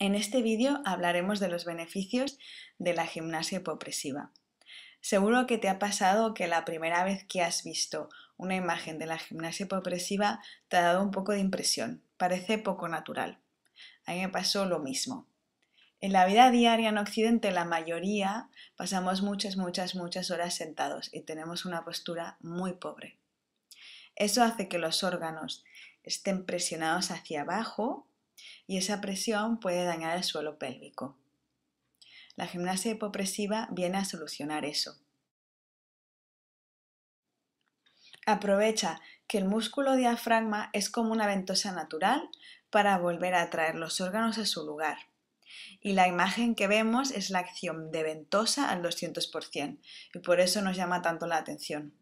En este vídeo hablaremos de los beneficios de la gimnasia hipopresiva. Seguro que te ha pasado que la primera vez que has visto una imagen de la gimnasia hipopresiva te ha dado un poco de impresión, parece poco natural. A mí me pasó lo mismo. En la vida diaria en Occidente la mayoría pasamos muchas, muchas, muchas horas sentados y tenemos una postura muy pobre. Eso hace que los órganos estén presionados hacia abajo y esa presión puede dañar el suelo pélvico. La gimnasia hipopresiva viene a solucionar eso. Aprovecha que el músculo diafragma es como una ventosa natural para volver a atraer los órganos a su lugar. Y la imagen que vemos es la acción de ventosa al 200%, y por eso nos llama tanto la atención.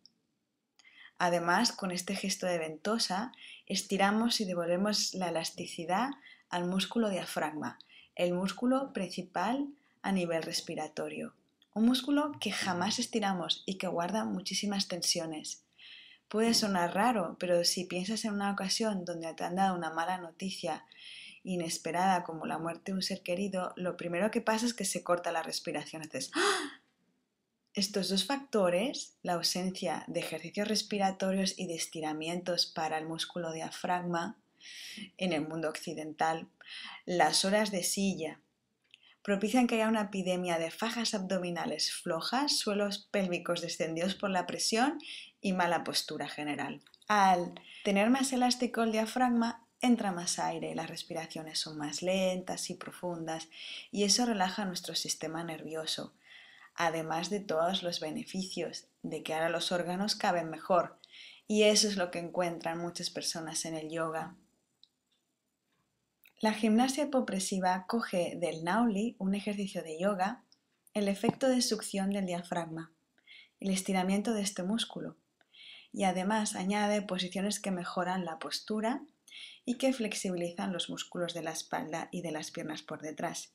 Además, con este gesto de ventosa, estiramos y devolvemos la elasticidad al músculo diafragma, el músculo principal a nivel respiratorio. Un músculo que jamás estiramos y que guarda muchísimas tensiones. Puede sonar raro, pero si piensas en una ocasión donde te han dado una mala noticia inesperada como la muerte de un ser querido, lo primero que pasa es que se corta la respiración. Haces ¡ah! Estos dos factores, la ausencia de ejercicios respiratorios y de estiramientos para el músculo diafragma en el mundo occidental, las horas de silla, propician que haya una epidemia de fajas abdominales flojas, suelos pélvicos descendidos por la presión y mala postura general. Al tener más elástico el diafragma, entra más aire, las respiraciones son más lentas y profundas y eso relaja nuestro sistema nervioso además de todos los beneficios de que ahora los órganos caben mejor. Y eso es lo que encuentran muchas personas en el yoga. La gimnasia hipopresiva coge del Nauli, un ejercicio de yoga, el efecto de succión del diafragma, el estiramiento de este músculo, y además añade posiciones que mejoran la postura y que flexibilizan los músculos de la espalda y de las piernas por detrás,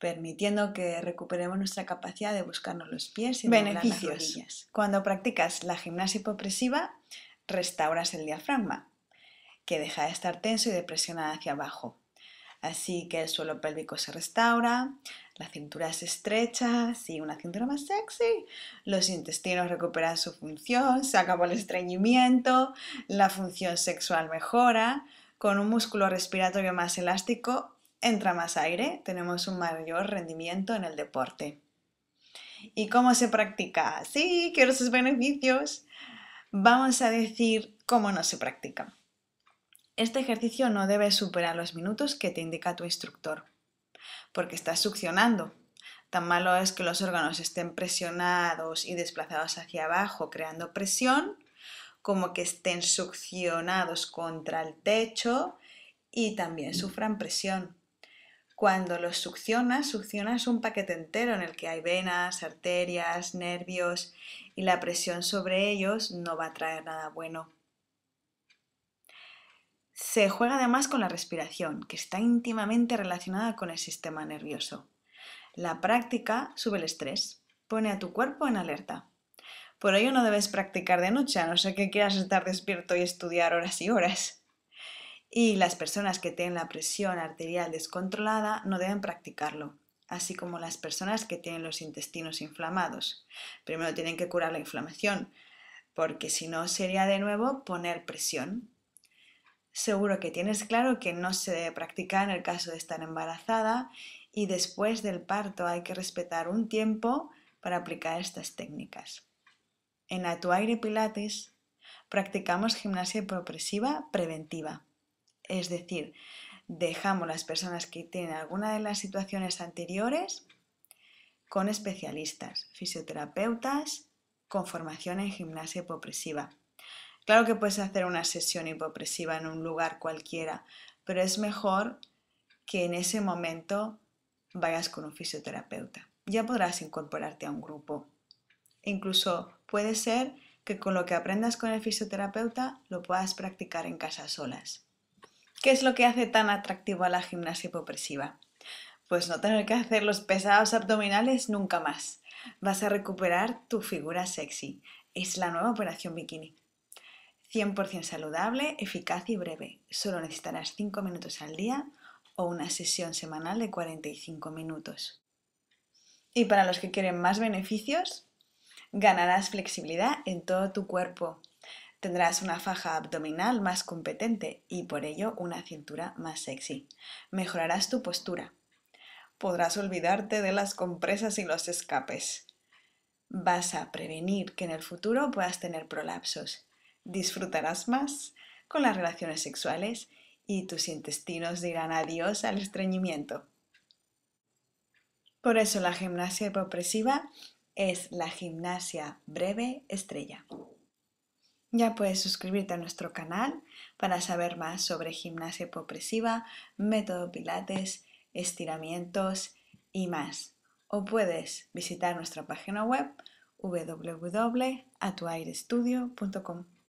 permitiendo que recuperemos nuestra capacidad de buscarnos los pies y beneficios. Las rodillas. Cuando practicas la gimnasia hipopresiva, restauras el diafragma, que deja de estar tenso y depresionado hacia abajo. Así que el suelo pélvico se restaura, la cintura se estrecha, sí, una cintura más sexy, los intestinos recuperan su función, se acabó el estreñimiento, la función sexual mejora, con un músculo respiratorio más elástico entra más aire, tenemos un mayor rendimiento en el deporte. ¿Y cómo se practica? Sí, quiero sus beneficios. Vamos a decir cómo no se practica. Este ejercicio no debe superar los minutos que te indica tu instructor, porque estás succionando. Tan malo es que los órganos estén presionados y desplazados hacia abajo, creando presión, como que estén succionados contra el techo y también sufran presión. Cuando los succionas, succionas un paquete entero en el que hay venas, arterias, nervios y la presión sobre ellos no va a traer nada bueno. Se juega además con la respiración, que está íntimamente relacionada con el sistema nervioso. La práctica sube el estrés, pone a tu cuerpo en alerta. Por ello no debes practicar de noche, a no ser que quieras estar despierto y estudiar horas y horas y las personas que tienen la presión arterial descontrolada no deben practicarlo, así como las personas que tienen los intestinos inflamados. Primero tienen que curar la inflamación, porque si no sería de nuevo poner presión. Seguro que tienes claro que no se debe practicar en el caso de estar embarazada y después del parto hay que respetar un tiempo para aplicar estas técnicas. En Atuaire Pilates practicamos gimnasia progresiva preventiva es decir, dejamos las personas que tienen alguna de las situaciones anteriores con especialistas, fisioterapeutas, con formación en gimnasia hipopresiva. Claro que puedes hacer una sesión hipopresiva en un lugar cualquiera, pero es mejor que en ese momento vayas con un fisioterapeuta. Ya podrás incorporarte a un grupo. Incluso puede ser que con lo que aprendas con el fisioterapeuta lo puedas practicar en casa solas. ¿Qué es lo que hace tan atractivo a la gimnasia hipopresiva? Pues no tener que hacer los pesados abdominales nunca más. Vas a recuperar tu figura sexy. Es la nueva operación bikini. 100% saludable, eficaz y breve. Solo necesitarás 5 minutos al día o una sesión semanal de 45 minutos. Y para los que quieren más beneficios, ganarás flexibilidad en todo tu cuerpo, Tendrás una faja abdominal más competente y por ello una cintura más sexy. Mejorarás tu postura. Podrás olvidarte de las compresas y los escapes. Vas a prevenir que en el futuro puedas tener prolapsos. Disfrutarás más con las relaciones sexuales y tus intestinos dirán adiós al estreñimiento. Por eso la gimnasia hipopresiva es la gimnasia breve estrella. Ya puedes suscribirte a nuestro canal para saber más sobre gimnasia hipopresiva, método pilates, estiramientos y más. O puedes visitar nuestra página web www.atuairestudio.com.